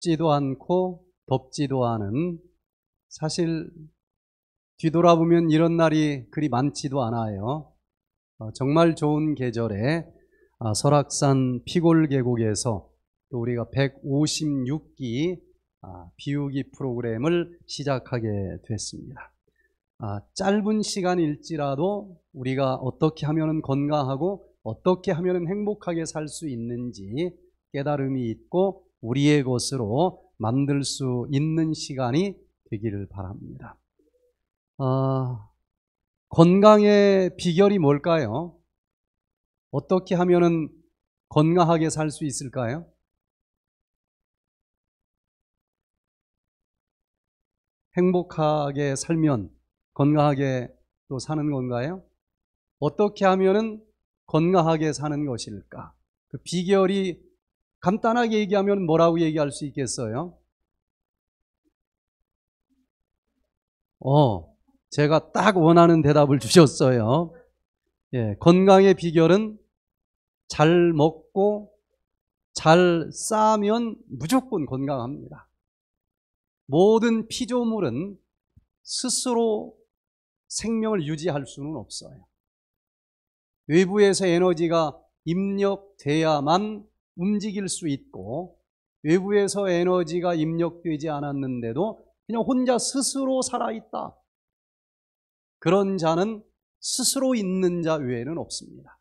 춥지도 않고 덥지도 않은 사실 뒤돌아보면 이런 날이 그리 많지도 않아요. 어, 정말 좋은 계절에 아, 설악산 피골 계곡에서 또 우리가 156기 아, 비우기 프로그램을 시작하게 됐습니다. 아, 짧은 시간일지라도 우리가 어떻게 하면 건강하고 어떻게 하면 행복하게 살 수 있는지 깨달음이 있고 우리의 것으로 만들 수 있는 시간이 되기를 바랍니다. 아, 건강의 비결이 뭘까요? 어떻게 하면 건강하게 살 수 있을까요? 행복하게 살면 건강하게 또 사는 건가요? 어떻게 하면 건강하게 사는 것일까? 그 비결이 간단하게 얘기하면 뭐라고 얘기할 수 있겠어요? 어, 제가 딱 원하는 대답을 주셨어요. 예, 건강의 비결은 잘 먹고 잘 싸면 무조건 건강합니다. 모든 피조물은 스스로 생명을 유지할 수는 없어요. 외부에서 에너지가 입력돼야만 움직일 수 있고 외부에서 에너지가 입력되지 않았는데도 그냥 혼자 스스로 살아있다. 그런 자는 스스로 있는 자 외에는 없습니다.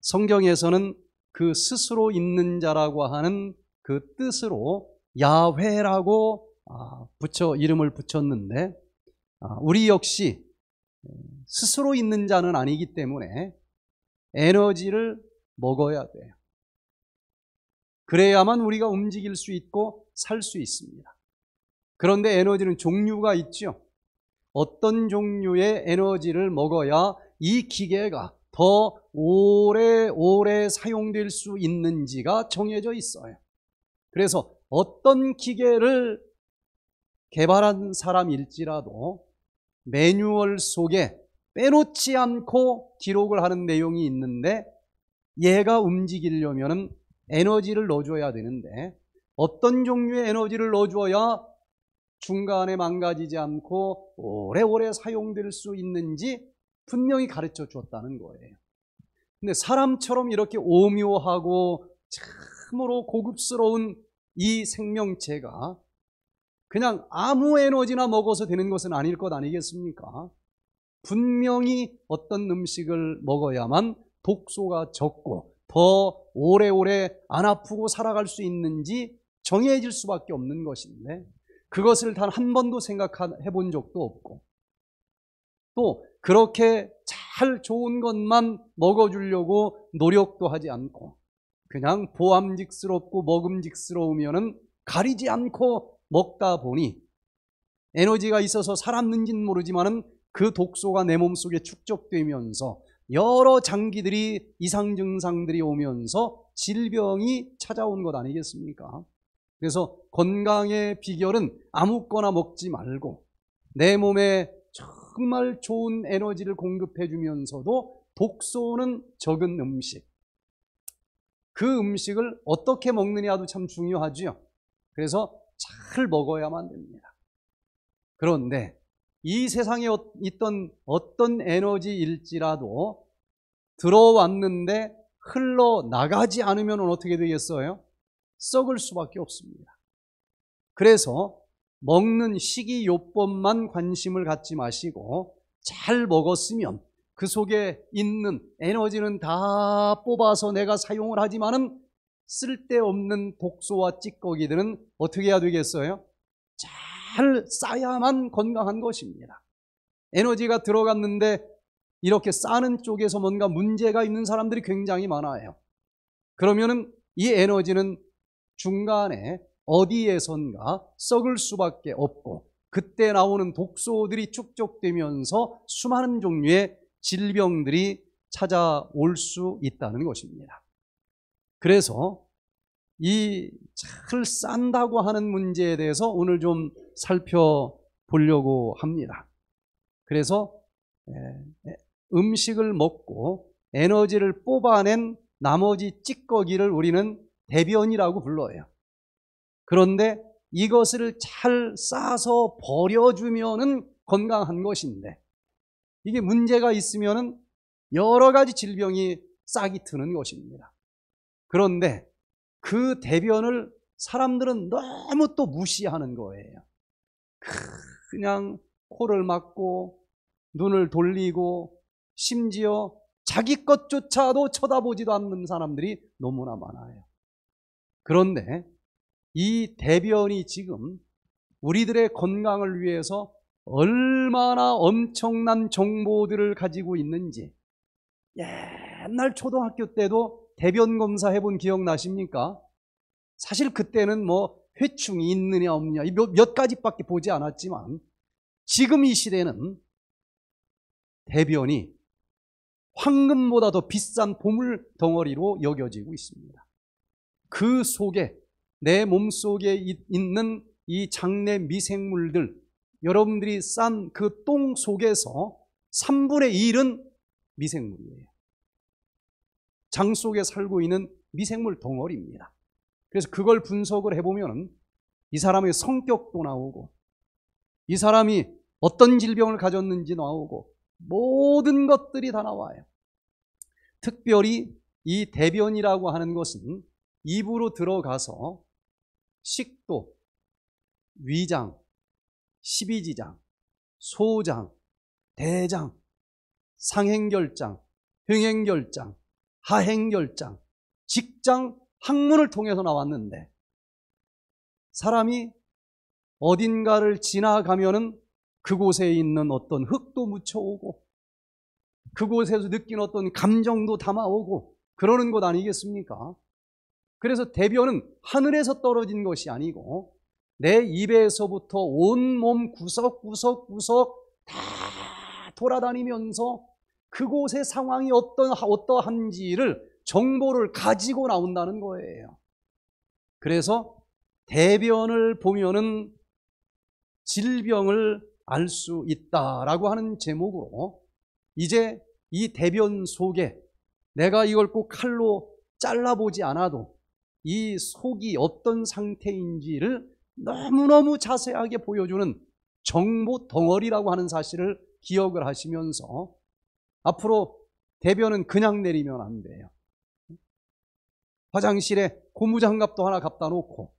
성경에서는 그 스스로 있는 자라고 하는 그 뜻으로 야훼라고 아, 붙여 이름을 붙였는데 아, 우리 역시 스스로 있는 자는 아니기 때문에 에너지를 먹어야 돼요. 그래야만 우리가 움직일 수 있고 살 수 있습니다. 그런데 에너지는 종류가 있죠. 어떤 종류의 에너지를 먹어야 이 기계가 더 오래오래 사용될 수 있는지가 정해져 있어요. 그래서 어떤 기계를 개발한 사람일지라도 매뉴얼 속에 빼놓지 않고 기록을 하는 내용이 있는데 얘가 움직이려면 에너지를 넣어줘야 되는데 어떤 종류의 에너지를 넣어줘야 중간에 망가지지 않고 오래오래 사용될 수 있는지 분명히 가르쳐 주었다는 거예요. 근데 사람처럼 이렇게 오묘하고 참으로 고급스러운 이 생명체가 그냥 아무 에너지나 먹어서 되는 것은 아닐 것 아니겠습니까? 분명히 어떤 음식을 먹어야만 독소가 적고 더 오래오래 안 아프고 살아갈 수 있는지 정해질 수밖에 없는 것인데 그것을 단 한 번도 생각해 본 적도 없고 또 그렇게 잘 좋은 것만 먹어주려고 노력도 하지 않고 그냥 보암직스럽고 먹음직스러우면 가리지 않고 먹다 보니 에너지가 있어서 살았는지는 모르지만그 독소가 내 몸속에 축적되면서 여러 장기들이 이상 증상들이 오면서 질병이 찾아온 것 아니겠습니까? 그래서 건강의 비결은 아무거나 먹지 말고 내 몸에 정말 좋은 에너지를 공급해 주면서도 독소는 적은 음식. 그 음식을 어떻게 먹느냐도 참중요하죠 그래서 잘 먹어야만 됩니다. 그런데 이 세상에 어, 있던 어떤 에너지일지라도 들어왔는데 흘러나가지 않으면 어떻게 되겠어요? 썩을 수밖에 없습니다. 그래서 먹는 식이요법만 관심을 갖지 마시고 잘 먹었으면 그 속에 있는 에너지는 다 뽑아서 내가 사용을 하지만은 쓸데없는 독소와 찌꺼기들은 어떻게 해야 되겠어요? 잘잘 쌓야만 아 건강한 것입니다. 에너지가 들어갔는데 이렇게 싸는 쪽에서 뭔가 문제가 있는 사람들이 굉장히 많아요. 그러면은 이 에너지는 중간에 어디에선가 썩을 수밖에 없고 그때 나오는 독소들이 축적되면서 수많은 종류의 질병들이 찾아올 수 있다는 것입니다. 그래서 이잘 싼다고 하는 문제에 대해서 오늘 좀 살펴보려고 합니다. 그래서 음식을 먹고 에너지를 뽑아낸 나머지 찌꺼기를 우리는 대변이라고 불러요. 그런데 이것을 잘 싸서 버려주면 건강한 것인데 이게 문제가 있으면 여러 가지 질병이 싹이 트는 것입니다. 그런데 그 대변을 사람들은 너무 또 무시하는 거예요. 그냥 코를 막고 눈을 돌리고 심지어 자기 것조차도 쳐다보지도 않는 사람들이 너무나 많아요. 그런데 이 대변이 지금 우리들의 건강을 위해서 얼마나 엄청난 정보들을 가지고 있는지 옛날 초등학교 때도 대변 검사 해본 기억 나십니까? 사실 그때는 뭐 회충이 있느냐 없느냐 몇, 몇 가지밖에 보지 않았지만 지금 이 시대는 대변이 황금보다 더 비싼 보물 덩어리로 여겨지고 있습니다. 그 속에 내 몸 속에 있는 이 장내 미생물들 여러분들이 싼 그 똥 속에서 3분의 1은 미생물이에요. 장 속에 살고 있는 미생물 덩어리입니다. 그래서 그걸 분석을 해보면 이 사람의 성격도 나오고 이 사람이 어떤 질병을 가졌는지 나오고 모든 것들이 다 나와요. 특별히 이 대변이라고 하는 것은 입으로 들어가서 식도, 위장, 십이지장, 소장, 대장, 상행결장, 흥행결장, 하행열장 직장, 학문을 통해서 나왔는데 사람이 어딘가를 지나가면은 그곳에 있는 어떤 흙도 묻혀오고 그곳에서 느낀 어떤 감정도 담아오고 그러는 것 아니겠습니까? 그래서 대변은 하늘에서 떨어진 것이 아니고 내 입에서부터 온 몸 구석구석구석 다 돌아다니면서 그곳의 상황이 어떤 어떠한지를 정보를 가지고 나온다는 거예요. 그래서 대변을 보면은 질병을 알 수 있다라고 하는 제목으로 이제 이 대변 속에 내가 이걸 꼭 칼로 잘라보지 않아도 이 속이 어떤 상태인지를 너무너무 자세하게 보여주는 정보 덩어리라고 하는 사실을 기억을 하시면서 앞으로 대변은 그냥 내리면 안 돼요. 화장실에 고무장갑도 하나 갖다 놓고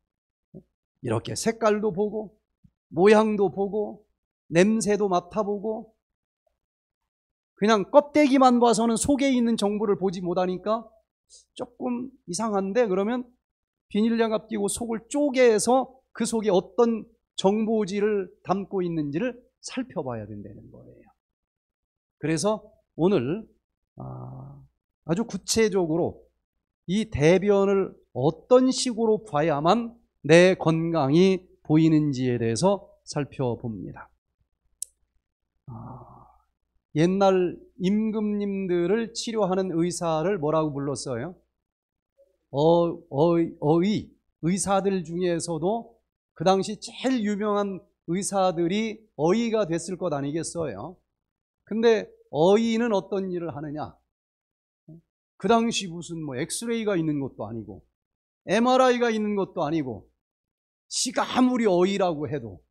이렇게 색깔도 보고 모양도 보고 냄새도 맡아보고 그냥 껍데기만 봐서는 속에 있는 정보를 보지 못하니까 조금 이상한데 그러면 비닐장갑 끼고 속을 쪼개서 그 속에 어떤 정보지를 담고 있는지를 살펴봐야 된다는 거예요. 그래서 오늘 아, 아주 구체적으로 이 대변을 어떤 식으로 봐야만 내 건강이 보이는지에 대해서 살펴봅니다. 아, 옛날 임금님들을 치료하는 의사를 뭐라고 불렀어요? 어, 어, 어의, 의사들 중에서도 그 당시 제일 유명한 의사들이 어의가 됐을 것 아니겠어요? 근데 어이는 어떤 일을 하느냐? 그 당시 무슨 뭐 엑스레이가 있는 것도 아니고 MRI가 있는 것도 아니고 시가 아무리 어이라고 해도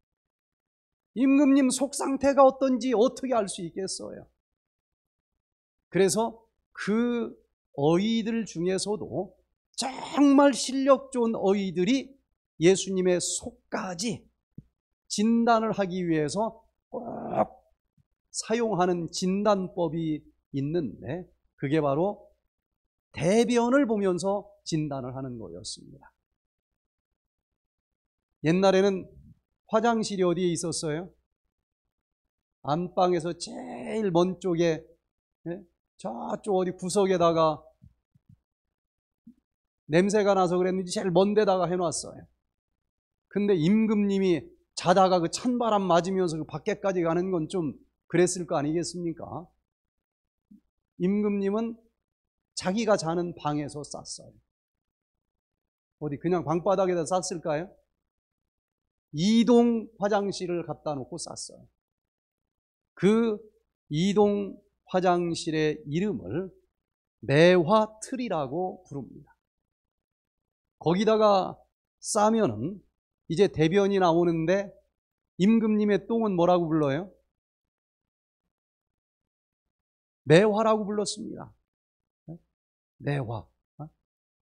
임금님 속 상태가 어떤지 어떻게 알 수 있겠어요? 그래서 그 어이들 중에서도 정말 실력 좋은 어이들이 예수님의 속까지 진단을 하기 위해서 꼭 사용하는 진단법이 있는데 그게 바로 대변을 보면서 진단을 하는 거였습니다. 옛날에는 화장실이 어디에 있었어요? 안방에서 제일 먼 쪽에 예? 저쪽 어디 구석에다가 냄새가 나서 그랬는지 제일 먼 데다가 해놨어요. 근데 임금님이 자다가 그 찬바람 맞으면서 그 밖에까지 가는 건좀 그랬을 거 아니겠습니까? 임금님은 자기가 자는 방에서 쌌어요. 어디 그냥 방바닥에다 쌌을까요? 이동 화장실을 갖다 놓고 쌌어요. 그 이동 화장실의 이름을 매화틀이라고 부릅니다. 거기다가 싸면은 이제 대변이 나오는데 임금님의 똥은 뭐라고 불러요? 매화라고 불렀습니다. 네? 매화. 네?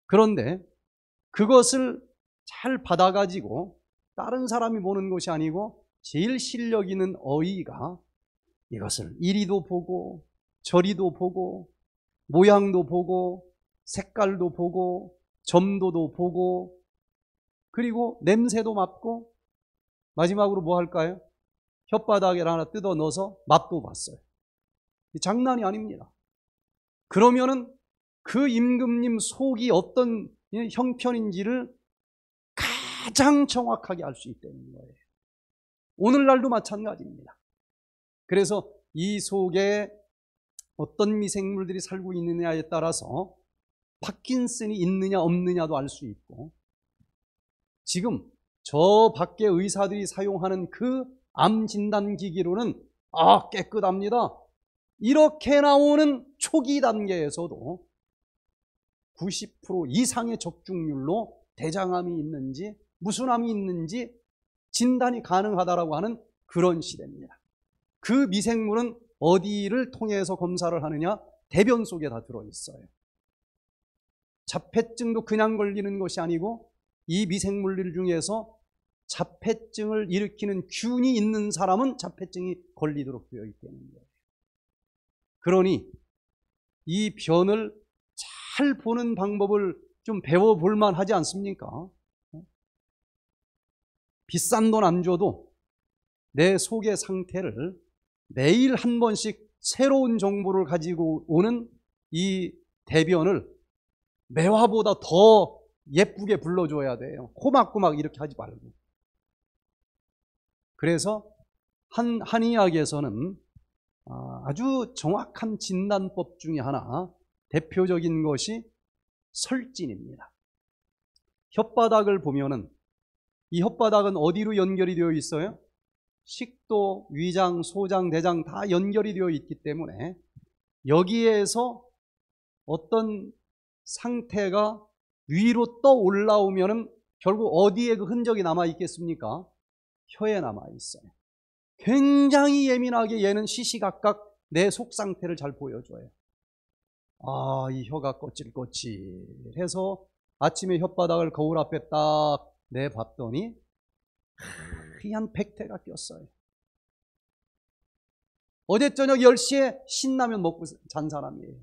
그런데 그것을 잘 받아가지고 다른 사람이 보는 것이 아니고 제일 실력 있는 어이가 이것을 이리도 보고 저리도 보고 모양도 보고 색깔도 보고 점도도 보고 그리고 냄새도 맡고 마지막으로 뭐 할까요? 혓바닥에 하나 뜯어 넣어서 맛도 봤어요. 장난이 아닙니다. 그러면은 그 임금님 속이 어떤 형편인지를 가장 정확하게 알 수 있다는 거예요. 오늘날도 마찬가지입니다. 그래서 이 속에 어떤 미생물들이 살고 있느냐에 따라서 파킨슨이 있느냐 없느냐도 알 수 있고 지금 저 밖에 의사들이 사용하는 그 암 진단 기기로는 아 깨끗합니다. 이렇게 나오는 초기 단계에서도 90% 이상의 적중률로 대장암이 있는지 무슨 암이 있는지 진단이 가능하다라고 하는 그런 시대입니다. 그 미생물은 어디를 통해서 검사를 하느냐? 대변 속에 다 들어있어요. 자폐증도 그냥 걸리는 것이 아니고 이 미생물들 중에서 자폐증을 일으키는 균이 있는 사람은 자폐증이 걸리도록 되어 있다는 거예요. 그러니 이 변을 잘 보는 방법을 좀 배워볼 만 하지 않습니까? 비싼 돈 안 줘도 내 속의 상태를 매일 한 번씩 새로운 정보를 가지고 오는 이 대변을 매화보다 더 예쁘게 불러줘야 돼요. 꼬막꼬막 이렇게 하지 말고. 그래서 한, 한의학에서는 아, 아주 정확한 진단법 중에 하나 대표적인 것이 설진입니다. 혓바닥을 보면은 이 혓바닥은 어디로 연결이 되어 있어요? 식도, 위장, 소장, 대장 다 연결이 되어 있기 때문에 여기에서 어떤 상태가 위로 떠올라오면 결국 어디에 그 흔적이 남아 있겠습니까? 혀에 남아 있어요. 굉장히 예민하게 얘는 시시각각 내 속 상태를 잘 보여줘요. 아, 이 혀가 거질거질 해서 아침에 혓바닥을 거울 앞에 딱 내봤더니 희한 백태가 꼈어요. 어제 저녁 10시에 신라면 먹고 잔 사람이에요.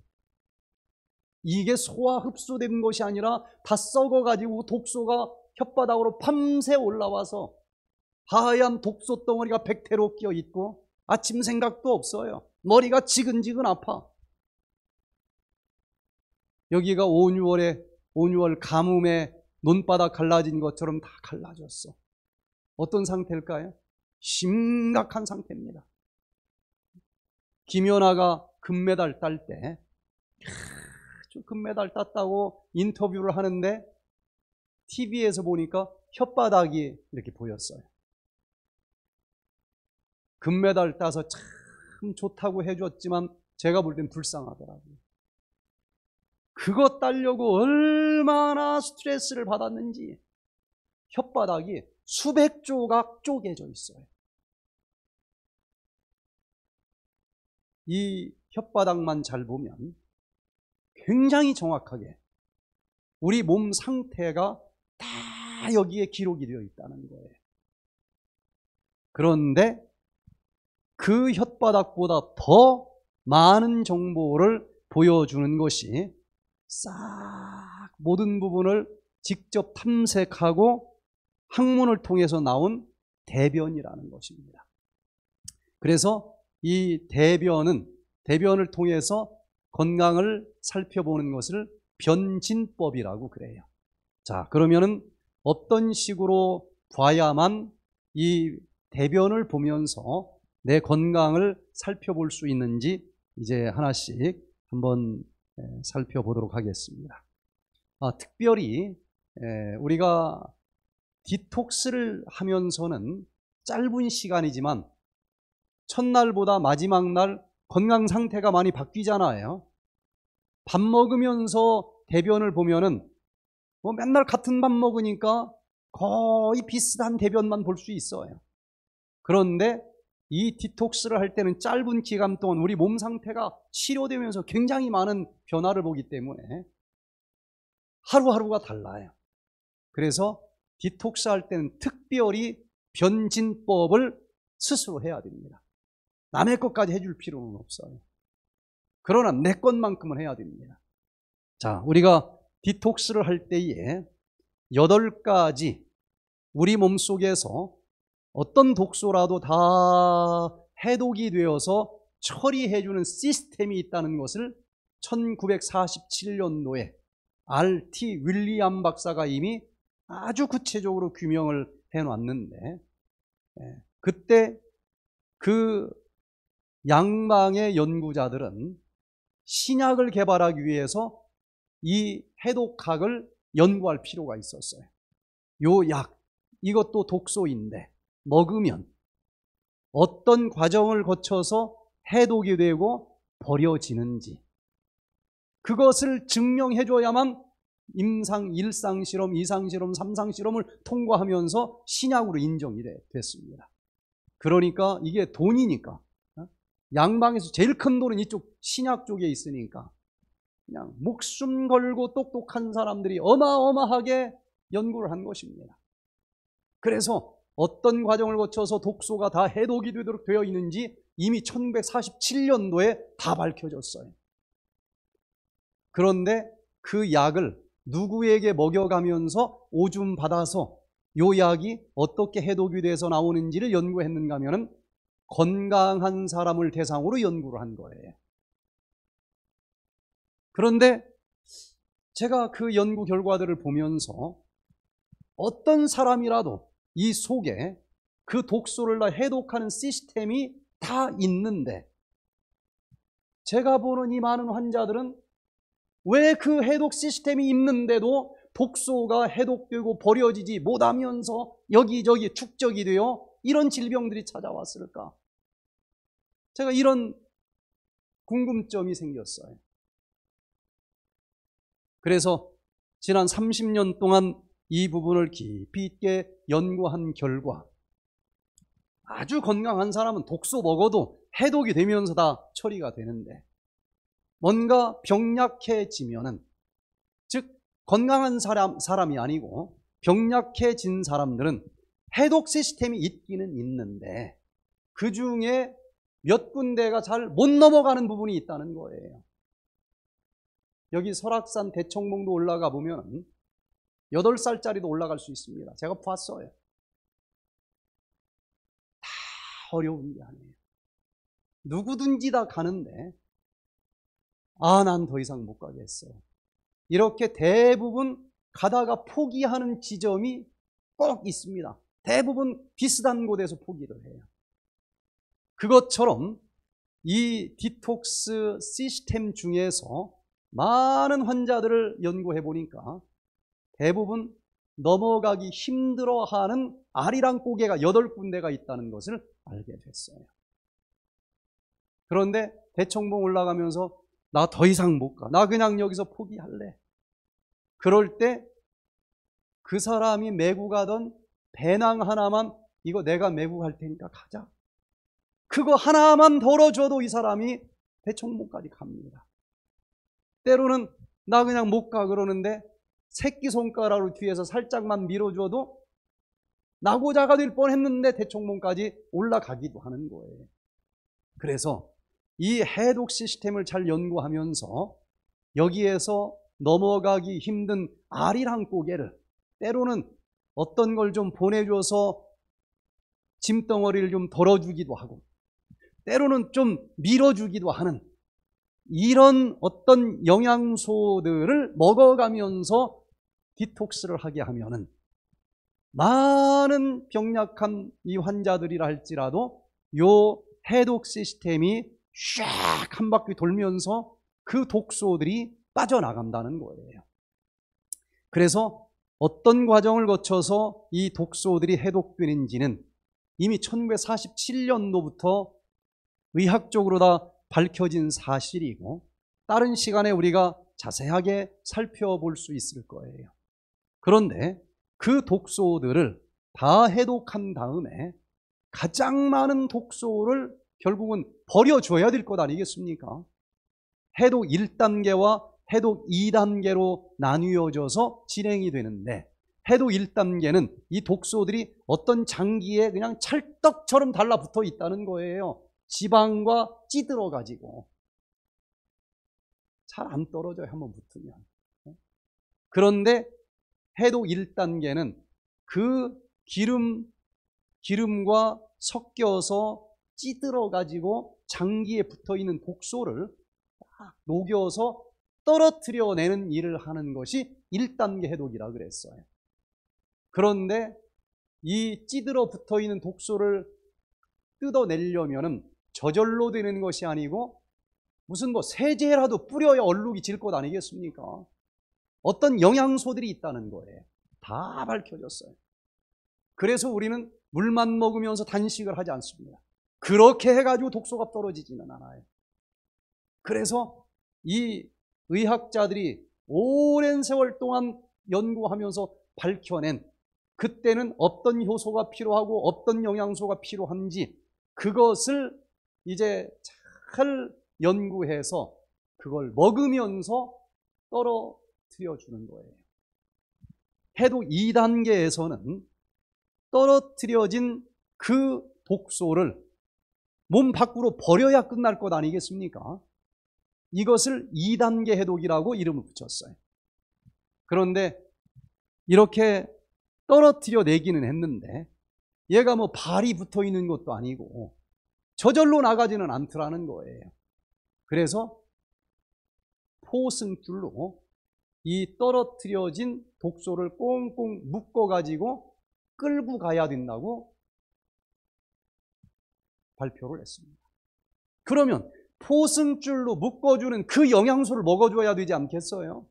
이게 소화 흡수된 것이 아니라 다 썩어가지고 독소가 혓바닥으로 밤새 올라와서 하얀 독소 덩어리가 백태로 끼어 있고 아침 생각도 없어요. 머리가 지근지근 아파. 여기가 5유월에5유월 가뭄에 논바닥 갈라진 것처럼 다 갈라졌어. 어떤 상태일까요? 심각한 상태입니다. 김연아가 금메달 딸 때, 금메달 땄다고 인터뷰를 하는데, TV에서 보니까 혓바닥이 이렇게 보였어요. 금메달 따서 참 좋다고 해줬지만 제가 볼 땐 불쌍하더라고요. 그것 따려고 얼마나 스트레스를 받았는지 혓바닥이 수백 조각 쪼개져 있어요. 이 혓바닥만 잘 보면 굉장히 정확하게 우리 몸 상태가 다 여기에 기록이 되어 있다는 거예요. 그런데 그 혓바닥보다 더 많은 정보를 보여주는 것이 싹 모든 부분을 직접 탐색하고 학문을 통해서 나온 대변이라는 것입니다. 그래서 이 대변은 대변을 통해서 건강을 살펴보는 것을 변진법이라고 그래요. 자, 그러면은 어떤 식으로 봐야만 이 대변을 보면서 내 건강을 살펴볼 수 있는지 이제 하나씩 한번 살펴보도록 하겠습니다. 아, 특별히 우리가 디톡스를 하면서는 짧은 시간이지만 첫날보다 마지막 날 건강 상태가 많이 바뀌잖아요. 밥 먹으면서 대변을 보면은 뭐 맨날 같은 밥 먹으니까 거의 비슷한 대변만 볼 수 있어요. 그런데 이 디톡스를 할 때는 짧은 기간 동안 우리 몸 상태가 치료되면서 굉장히 많은 변화를 보기 때문에 하루하루가 달라요. 그래서 디톡스 할 때는 특별히 변진법을 스스로 해야 됩니다. 남의 것까지 해줄 필요는 없어요. 그러나 내 것만큼은 해야 됩니다. 자, 우리가 디톡스를 할 때에 8 가지 우리 몸 속에서 어떤 독소라도 다 해독이 되어서 처리해주는 시스템이 있다는 것을 1947년도에 RT 윌리엄 박사가 이미 아주 구체적으로 규명을 해놨는데 예, 그때 그 양방의 연구자들은 신약을 개발하기 위해서 이 해독학을 연구할 필요가 있었어요. 요 약, 이것도 독소인데 먹으면 어떤 과정을 거쳐서 해독이 되고 버려지는지 그것을 증명해 줘야만 임상 1상 실험, 2상 실험, 3상 실험을 통과하면서 신약으로 인정이 됐습니다. 그러니까 이게 돈이니까 어? 양방에서 제일 큰 돈은 이쪽 신약 쪽에 있으니까 그냥 목숨 걸고 똑똑한 사람들이 어마어마하게 연구를 한 것입니다. 그래서 어떤 과정을 거쳐서 독소가 다 해독이 되도록 되어 있는지 이미 1947년도에 다 밝혀졌어요. 그런데 그 약을 누구에게 먹여가면서 오줌 받아서 요 약이 어떻게 해독이 돼서 나오는지를 연구했는가 하면 건강한 사람을 대상으로 연구를 한 거예요. 그런데 제가 그 연구 결과들을 보면서 어떤 사람이라도 이 속에 그 독소를 다 해독하는 시스템이 다 있는데 제가 보는 이 많은 환자들은 왜 그 해독 시스템이 있는데도 독소가 해독되고 버려지지 못하면서 여기저기 축적이 되어 이런 질병들이 찾아왔을까? 제가 이런 궁금점이 생겼어요. 그래서 지난 30년 동안 이 부분을 깊이 있게 연구한 결과 아주 건강한 사람은 독소 먹어도 해독이 되면서 다 처리가 되는데 뭔가 병약해지면은 즉 건강한 사람 사람이 아니고 병약해진 사람들은 해독 시스템이 있기는 있는데 그 중에 몇 군데가 잘 못 넘어가는 부분이 있다는 거예요. 여기 설악산 대청봉도 올라가 보면 8살짜리도 올라갈 수 있습니다. 제가 봤어요. 다 어려운 게 아니에요. 누구든지 다 가는데, 아, 난 더 이상 못 가겠어. 요 이렇게 대부분 가다가 포기하는 지점이 꼭 있습니다. 대부분 비슷한 곳에서 포기를 해요. 그것처럼 이 디톡스 시스템 중에서 많은 환자들을 연구해 보니까 대부분 넘어가기 힘들어하는 아리랑 고개가 여덟 군데가 있다는 것을 알게 됐어요. 그런데 대청봉 올라가면서 나 더 이상 못 가. 나 그냥 여기서 포기할래. 그럴 때 그 사람이 메고 가던 배낭 하나만 이거 내가 메고 갈 테니까 가자. 그거 하나만 덜어줘도 이 사람이 대청봉까지 갑니다. 때로는 나 그냥 못 가 그러는데 새끼손가락을 뒤에서 살짝만 밀어줘도 낙오자가 될 뻔했는데 대청봉까지 올라가기도 하는 거예요. 그래서 이 해독 시스템을 잘 연구하면서 여기에서 넘어가기 힘든 아리랑 고개를 때로는 어떤 걸 좀 보내줘서 짐덩어리를 좀 덜어주기도 하고 때로는 좀 밀어주기도 하는 이런 어떤 영양소들을 먹어가면서 디톡스를 하게 하면은 많은 병약한 이 환자들이라 할지라도 요 해독 시스템이 쫙 한 바퀴 돌면서 그 독소들이 빠져나간다는 거예요. 그래서 어떤 과정을 거쳐서 이 독소들이 해독되는지는 이미 1947년도부터 의학적으로 다 밝혀진 사실이고 다른 시간에 우리가 자세하게 살펴볼 수 있을 거예요. 그런데 그 독소들을 다 해독한 다음에 가장 많은 독소를 결국은 버려줘야 될 것 아니겠습니까? 해독 1단계와 해독 2단계로 나뉘어져서 진행이 되는데 해독 1단계는 이 독소들이 어떤 장기에 그냥 찰떡처럼 달라붙어 있다는 거예요. 지방과 찌들어 가지고 잘 안 떨어져요. 한번 붙으면. 네? 그런데 해도 1단계는 그 기름, 기름과 섞여서 찌들어 가지고 장기에 붙어 있는 독소를 딱 녹여서 떨어뜨려 내는 일을 하는 것이 1단계 해독이라 그랬어요. 그런데 이 찌들어 붙어 있는 독소를 뜯어내려면 저절로 되는 것이 아니고 무슨 뭐 세제라도 뿌려야 얼룩이 질 것 아니겠습니까? 어떤 영양소들이 있다는 거예요. 다 밝혀졌어요. 그래서 우리는 물만 먹으면서 단식을 하지 않습니다. 그렇게 해가지고 독소가 떨어지지는 않아요. 그래서 이 의학자들이 오랜 세월 동안 연구하면서 밝혀낸 그때는 어떤 효소가 필요하고 어떤 영양소가 필요한지 그것을 이제 잘 연구해서 그걸 먹으면서 떨어 떨어뜨려주는 거예요. 해독 2단계에서는 떨어뜨려진 그 독소를 몸 밖으로 버려야 끝날 것 아니겠습니까? 이것을 2단계 해독이라고 이름을 붙였어요. 그런데 이렇게 떨어뜨려 내기는 했는데 얘가 뭐 발이 붙어 있는 것도 아니고 저절로 나가지는 않더라는 거예요. 그래서 포승줄로 이 떨어뜨려진 독소를 꽁꽁 묶어가지고 끌고 가야 된다고 발표를 했습니다. 그러면 포승줄로 묶어주는 그 영양소를 먹어줘야 되지 않겠어요?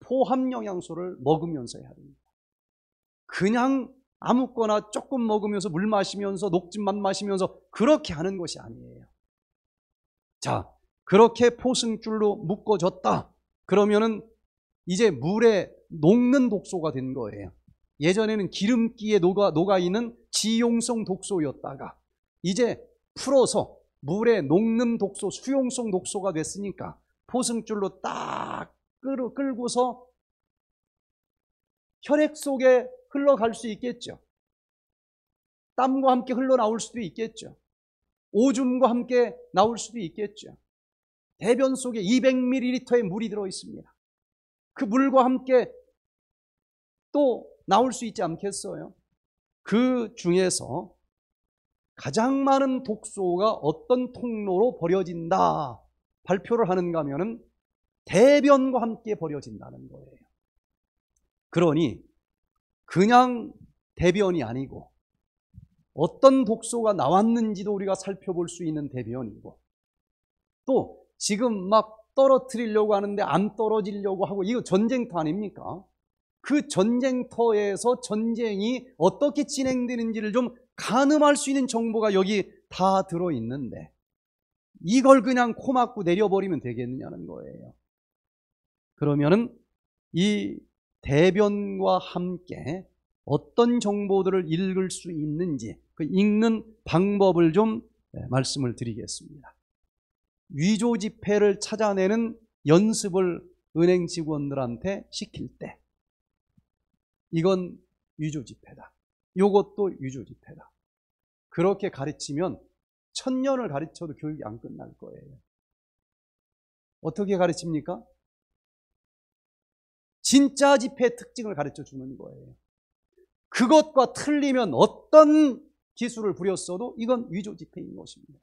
포함 영양소를 먹으면서 해야 됩니다. 그냥 아무거나 조금 먹으면서 물 마시면서 녹즙만 마시면서 그렇게 하는 것이 아니에요. 자, 그렇게 포승줄로 묶어졌다. 그러면은 이제 물에 녹는 독소가 된 거예요. 예전에는 기름기에 녹아, 녹아 있는 지용성 독소였다가 이제 풀어서 물에 녹는 독소, 수용성 독소가 됐으니까 포승줄로 딱 끌, 끌고서 혈액 속에 흘러갈 수 있겠죠. 땀과 함께 흘러나올 수도 있겠죠. 오줌과 함께 나올 수도 있겠죠. 대변 속에 200ml의 물이 들어 있습니다. 그 물과 함께 또 나올 수 있지 않겠어요? 그 중에서 가장 많은 독소가 어떤 통로로 버려진다 발표를 하는가 하면 대변과 함께 버려진다는 거예요. 그러니 그냥 대변이 아니고 어떤 독소가 나왔는지도 우리가 살펴볼 수 있는 대변이고 또 지금 막 떨어뜨리려고 하는데 안 떨어지려고 하고 이거 전쟁터 아닙니까? 그 전쟁터에서 전쟁이 어떻게 진행되는지를 좀 가늠할 수 있는 정보가 여기 다 들어 있는데 이걸 그냥 코 막고 내려버리면 되겠느냐는 거예요. 그러면은 이 대변과 함께 어떤 정보들을 읽을 수 있는지 그 읽는 방법을 좀 네, 말씀을 드리겠습니다. 위조 지폐를 찾아내는 연습을 은행 직원들한테 시킬 때 이건 위조 지폐다. 이것도 위조 지폐다. 그렇게 가르치면 천년을 가르쳐도 교육이 안 끝날 거예요. 어떻게 가르칩니까? 진짜 지폐의 특징을 가르쳐 주는 거예요. 그것과 틀리면 어떤 기술을 부렸어도 이건 위조 지폐인 것입니다.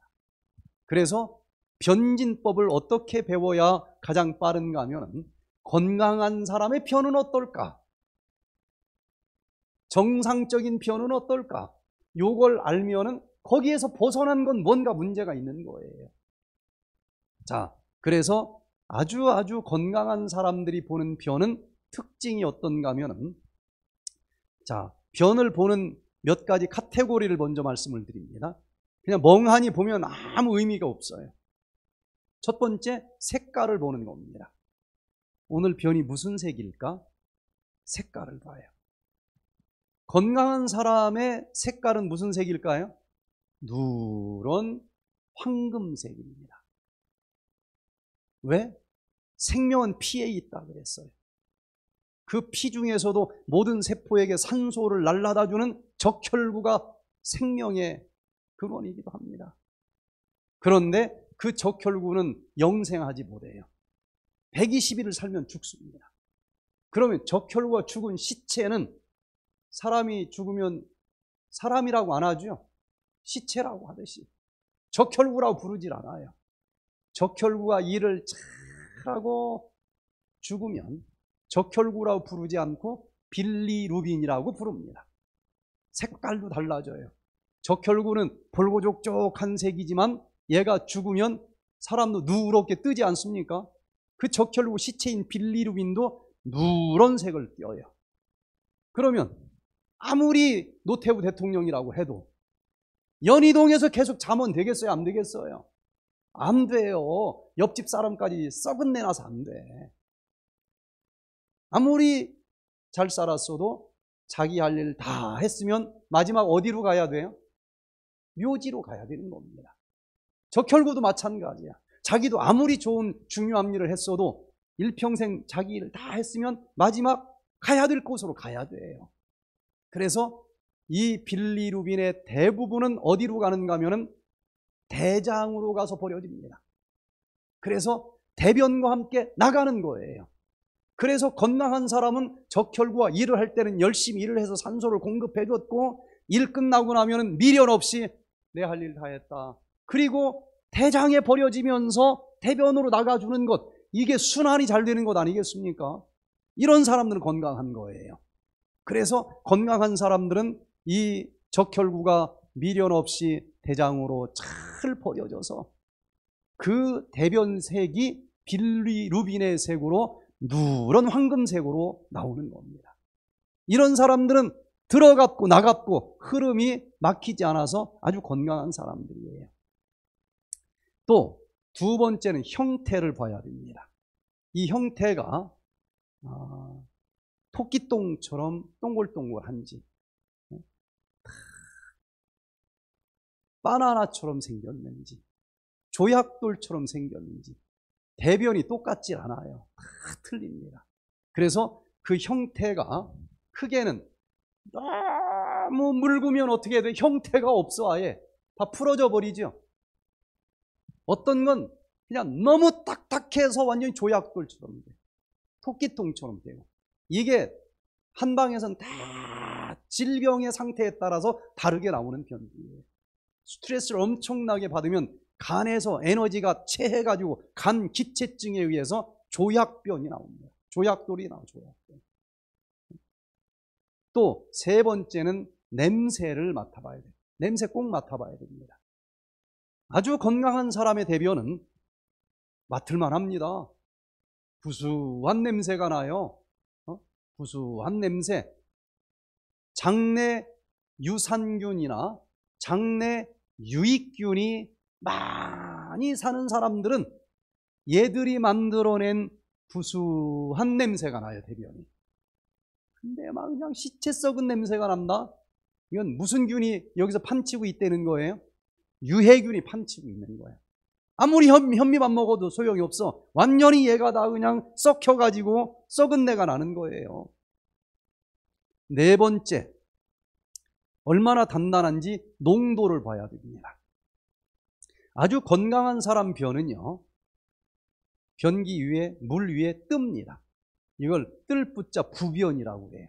그래서 변진법을 어떻게 배워야 가장 빠른가 하면 건강한 사람의 변은 어떨까? 정상적인 변은 어떨까? 요걸 알면은 거기에서 벗어난 건 뭔가 문제가 있는 거예요. 자, 그래서 아주 아주 건강한 사람들이 보는 변은 특징이 어떤가 하면은 자, 변을 보는 몇 가지 카테고리를 먼저 말씀을 드립니다. 그냥 멍하니 보면 아무 의미가 없어요. 첫 번째 색깔을 보는 겁니다. 오늘 변이 무슨 색일까? 색깔을 봐요. 건강한 사람의 색깔은 무슨 색일까요? 누런 황금색입니다. 왜? 생명은 피에 있다 그랬어요. 그 피 중에서도 모든 세포에게 산소를 날라다 주는 적혈구가 생명의 근원이기도 합니다. 그런데 그 적혈구는 영생하지 못해요. 120일을 살면 죽습니다. 그러면 적혈구가 죽은 시체는 사람이 죽으면 사람이라고 안 하죠. 시체라고 하듯이 적혈구라고 부르질 않아요. 적혈구가 일을 잘하고 죽으면 적혈구라고 부르지 않고 빌리루빈이라고 부릅니다. 색깔도 달라져요. 적혈구는 볼고족족한 색이지만 얘가 죽으면 사람도 누렇게 뜨지 않습니까? 그 적혈구 시체인 빌리루빈도 누런 색을 띄어요. 그러면 아무리 노태우 대통령이라고 해도 연희동에서 계속 자면 되겠어요? 안 되겠어요? 안 돼요. 옆집 사람까지 썩은 내 나서 안 돼. 아무리 잘 살았어도 자기 할 일 다 했으면 마지막 어디로 가야 돼요? 묘지로 가야 되는 겁니다. 적혈구도 마찬가지야. 자기도 아무리 좋은 중요한 일을 했어도 일평생 자기 일을 다 했으면 마지막 가야 될 곳으로 가야 돼요. 그래서 이 빌리루빈의 대부분은 어디로 가는가 하면은 대장으로 가서 버려집니다. 그래서 대변과 함께 나가는 거예요. 그래서 건강한 사람은 적혈구와 일을 할 때는 열심히 일을 해서 산소를 공급해 줬고 일 끝나고 나면은 미련 없이 내 할 일 다 했다. 그리고 대장에 버려지면서 대변으로 나가주는 것 이게 순환이 잘 되는 것 아니겠습니까? 이런 사람들은 건강한 거예요. 그래서 건강한 사람들은 이 적혈구가 미련 없이 대장으로 잘 버려져서 그 대변색이 빌리루빈의 색으로 누런 황금색으로 나오는 겁니다. 이런 사람들은 들어갔고 나갔고 흐름이 막히지 않아서 아주 건강한 사람들이에요. 또두 번째는 형태를 봐야 됩니다. 이 형태가 어, 토끼똥처럼 동글동글한지 네, 바나나처럼 생겼는지 조약돌처럼 생겼는지 대변이 똑같지 않아요. 다 틀립니다. 그래서 그 형태가 크게는 너무 묽으면 어떻게 돼? 형태가 없어 아예 다 풀어져 버리죠. 어떤 건 그냥 너무 딱딱해서 완전히 조약돌처럼 돼요. 토끼통처럼 돼요. 이게 한방에서는 다 질병의 상태에 따라서 다르게 나오는 편이에요. 스트레스를 엄청나게 받으면 간에서 에너지가 체해가지고 간 기체증에 의해서 조약변이 나옵니다. 조약돌이 나와 조약돌. 또세 번째는 냄새를 맡아봐야 돼요. 냄새 꼭 맡아봐야 됩니다. 아주 건강한 사람의 대변은 맡을만 합니다. 부수한 냄새가 나요. 어? 구수한 냄새. 장내 유산균이나 장내 유익균이 많이 사는 사람들은 얘들이 만들어낸 부수한 냄새가 나요, 대변이. 근데 막 그냥 시체 썩은 냄새가 난다? 이건 무슨 균이 여기서 판치고 있다는 거예요? 유해균이 판치고 있는 거예요 아무리 현미밥 먹어도 소용이 없어. 완전히 얘가 다 그냥 썩혀가지고 썩은 내가 나는 거예요. 네 번째, 얼마나 단단한지 농도를 봐야 됩니다. 아주 건강한 사람 변은요, 변기 위에, 물 위에 뜹니다. 이걸 뜰 붙자 부변이라고 해요.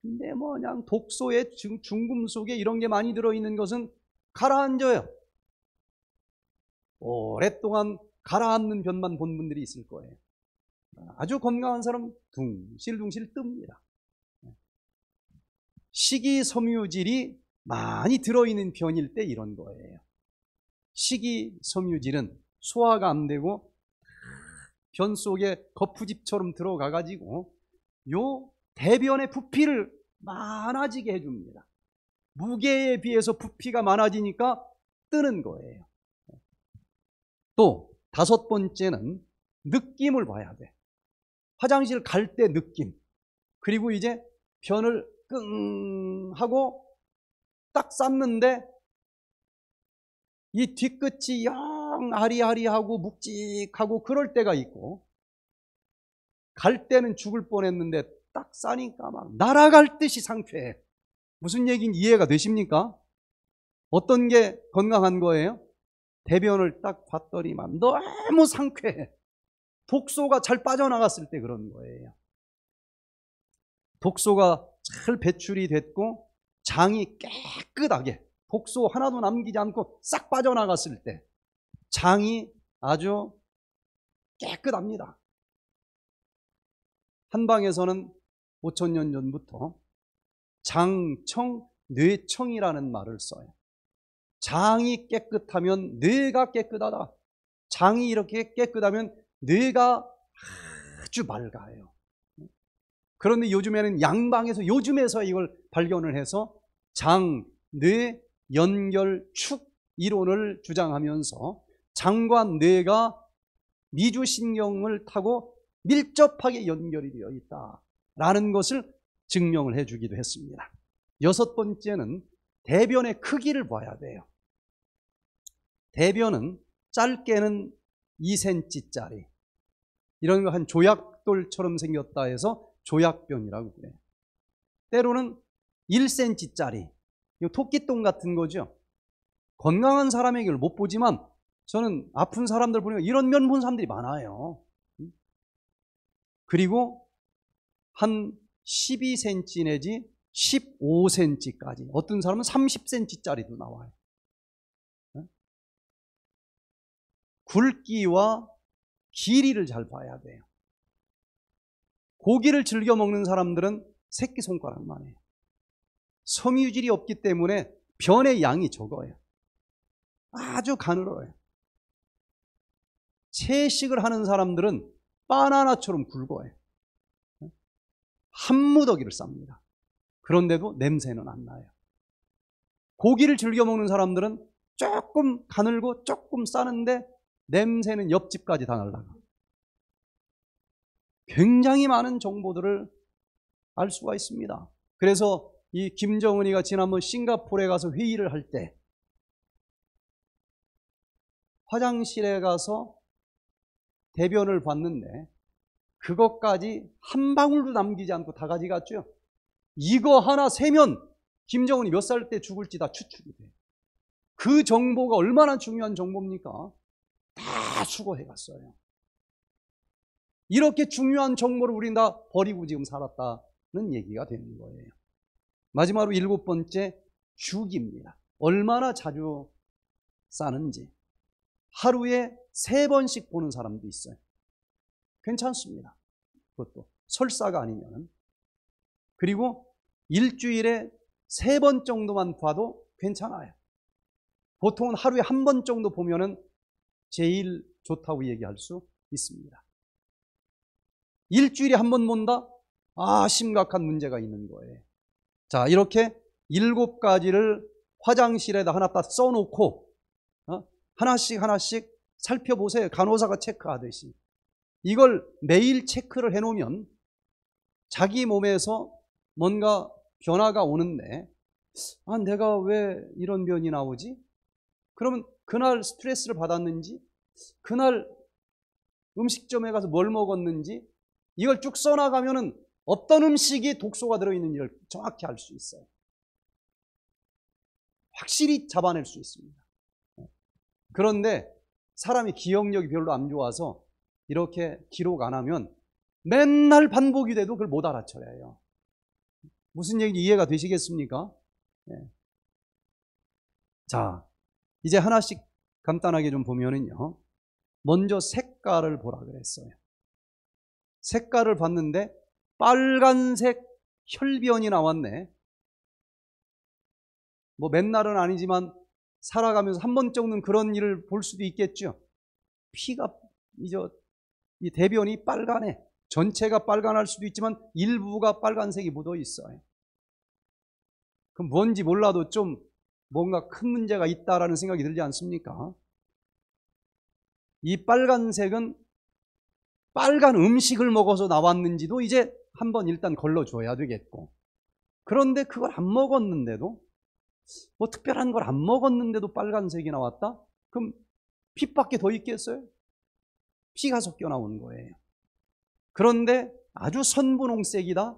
근데 뭐 그냥 독소에 중금속에 이런 게 많이 들어있는 것은 가라앉아요. 오랫동안 가라앉는 변만 본 분들이 있을 거예요. 아주 건강한 사람은 둥실둥실 뜹니다. 식이섬유질이 많이 들어있는 변일 때 이런 거예요. 식이섬유질은 소화가 안 되고 변 속에 거푸집처럼 들어가가지고 요 대변의 부피를 많아지게 해줍니다. 무게에 비해서 부피가 많아지니까 뜨는 거예요. 또 다섯 번째는 느낌을 봐야 돼. 화장실 갈 때 느낌. 그리고 이제 변을 끙 하고 딱 쌌는데 이 뒤끝이 영 아리아리하고 묵직하고 그럴 때가 있고 갈 때는 죽을 뻔했는데 딱 싸니까 막 날아갈 듯이 상쾌해. 무슨 얘기인 이해가 되십니까? 어떤 게 건강한 거예요? 대변을 딱 봤더니만 너무 상쾌해. 독소가 잘 빠져나갔을 때 그런 거예요. 독소가 잘 배출이 됐고 장이 깨끗하게 독소 하나도 남기지 않고 싹 빠져나갔을 때 장이 아주 깨끗합니다. 한방에서는 5천년 전부터 장청, 뇌청이라는 말을 써요. 장이 깨끗하면 뇌가 깨끗하다. 장이 이렇게 깨끗하면 뇌가 아주 맑아요. 그런데 요즘에는 양방에서 요즘에서 이걸 발견을 해서 장, 뇌, 연결, 축 이론을 주장하면서 장과 뇌가 미주신경을 타고 밀접하게 연결이 되어 있다라는 것을 증명을 해주기도 했습니다. 여섯 번째는 대변의 크기를 봐야 돼요. 대변은 짧게는 2cm짜리 이런 거 한 조약돌처럼 생겼다 해서 조약변이라고 그래요. 때로는 1cm짜리 토끼똥 같은 거죠. 건강한 사람의 길을 못 보지만 저는 아픈 사람들 보니까 이런 면 본 사람들이 많아요. 그리고 한 12cm 내지 15cm까지. 어떤 사람은 30cm짜리도 나와요. 어? 굵기와 길이를 잘 봐야 돼요. 고기를 즐겨 먹는 사람들은 새끼손가락만 해요. 섬유질이 없기 때문에 변의 양이 적어요. 아주 가늘어요. 채식을 하는 사람들은 바나나처럼 굵어요. 한 무더기를 쌉니다. 그런데도 냄새는 안 나요. 고기를 즐겨 먹는 사람들은 조금 가늘고 조금 싸는데 냄새는 옆집까지 다 날라가. 굉장히 많은 정보들을 알 수가 있습니다. 그래서 이 김정은이가 지난번 싱가포르에 가서 회의를 할 때 화장실에 가서 대변을 봤는데 그것까지 한 방울도 남기지 않고 다 가져갔죠. 이거 하나 세면 김정은이 몇 살 때 죽을지 다 추측이 돼요. 그 정보가 얼마나 중요한 정보입니까? 다 수거해갔어요. 이렇게 중요한 정보를 우린 다 버리고 지금 살았다는 얘기가 되는 거예요. 마지막으로 일곱 번째, 죽입니다. 얼마나 자주 싸는지. 하루에 세 번씩 보는 사람도 있어요. 괜찮습니다. 그것도 설사가 아니면 그리고 일주일에 세 번 정도만 봐도 괜찮아요. 보통은 하루에 한 번 정도 보면은 제일 좋다고 얘기할 수 있습니다. 일주일에 한 번 본다? 아, 심각한 문제가 있는 거예요. 자, 이렇게 일곱 가지를 화장실에다 하나 딱 써놓고, 어? 하나씩 하나씩 살펴보세요. 간호사가 체크하듯이. 이걸 매일 체크를 해놓으면 자기 몸에서 뭔가 변화가 오는데 아 내가 왜 이런 변이 나오지? 그러면 그날 스트레스를 받았는지 그날 음식점에 가서 뭘 먹었는지 이걸 쭉 써나가면은 어떤 음식이 독소가 들어있는지를 정확히 알 수 있어요. 확실히 잡아낼 수 있습니다. 그런데 사람이 기억력이 별로 안 좋아서 이렇게 기록 안 하면 맨날 반복이 돼도 그걸 못 알아차려요. 무슨 얘기인지 이해가 되시겠습니까? 네. 자, 이제 하나씩 간단하게 좀 보면은요. 먼저 색깔을 보라 그랬어요. 색깔을 봤는데 빨간색 혈변이 나왔네. 뭐 맨날은 아니지만 살아가면서 한번 정도는 그런 일을 볼 수도 있겠죠. 피가 이제 이 대변이 빨간해. 전체가 빨간할 수도 있지만 일부가 빨간색이 묻어 있어요. 그 뭔지 몰라도 좀 뭔가 큰 문제가 있다라는 생각이 들지 않습니까? 이 빨간색은 빨간 음식을 먹어서 나왔는지도 이제 한번 일단 걸러줘야 되겠고. 그런데 그걸 안 먹었는데도 뭐 특별한 걸 안 먹었는데도 빨간색이 나왔다? 그럼 핏밖에 더 있겠어요? 피가 섞여 나오는 거예요. 그런데 아주 선분홍색이다.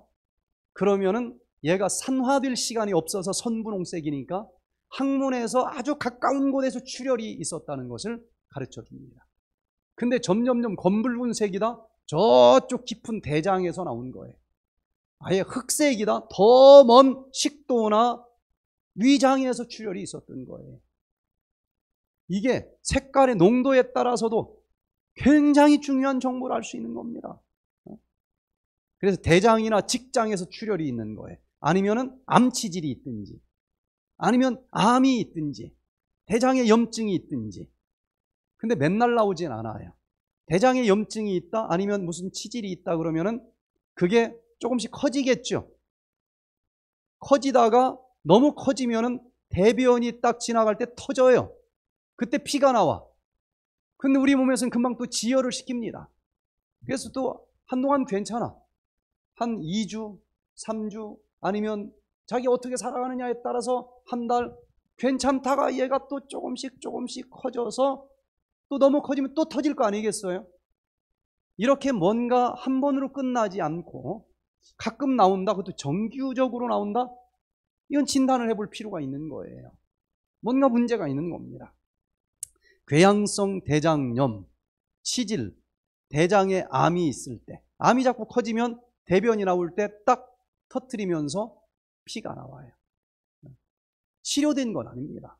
그러면은 얘가 산화될 시간이 없어서 선분홍색이니까 항문에서 아주 가까운 곳에서 출혈이 있었다는 것을 가르쳐 줍니다. 근데 점점점 검붉은색이다. 저쪽 깊은 대장에서 나온 거예요. 아예 흑색이다. 더 먼 식도나 위장에서 출혈이 있었던 거예요. 이게 색깔의 농도에 따라서도 굉장히 중요한 정보를 알 수 있는 겁니다. 그래서 대장이나 직장에서 출혈이 있는 거예요. 아니면은 암 치질이 있든지, 아니면 암이 있든지, 대장에 염증이 있든지. 근데 맨날 나오진 않아요. 대장에 염증이 있다, 아니면 무슨 치질이 있다 그러면은 그게 조금씩 커지겠죠. 커지다가 너무 커지면은 대변이 딱 지나갈 때 터져요. 그때 피가 나와. 근데 우리 몸에서는 금방 또 지혈을 시킵니다. 그래서 또 한동안 괜찮아. 한 2주, 3주 아니면 자기 어떻게 살아가느냐에 따라서 한 달 괜찮다가 얘가 또 조금씩 조금씩 커져서 또 너무 커지면 또 터질 거 아니겠어요? 이렇게 뭔가 한 번으로 끝나지 않고 가끔 나온다. 그것도 정규적으로 나온다. 이건 진단을 해볼 필요가 있는 거예요. 뭔가 문제가 있는 겁니다. 궤양성 대장염, 치질, 대장에 암이 있을 때 암이 자꾸 커지면 대변이 나올 때 딱 터트리면서 피가 나와요. 치료된 건 아닙니다.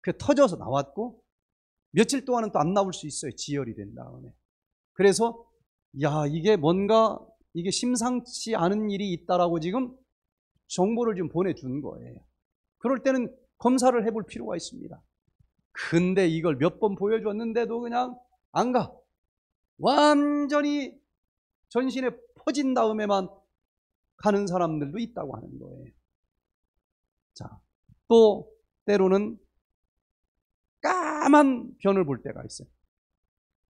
그게 터져서 나왔고 며칠 동안은 또 안 나올 수 있어요. 지혈이 된 다음에. 그래서 야 이게 뭔가 이게 심상치 않은 일이 있다라고 지금 정보를 좀 보내준 거예요. 그럴 때는 검사를 해볼 필요가 있습니다. 근데 이걸 몇 번 보여줬는데도 그냥 안 가. 완전히 전신에 퍼진 다음에만 가는 사람들도 있다고 하는 거예요. 자, 또 때로는 까만 변을 볼 때가 있어요.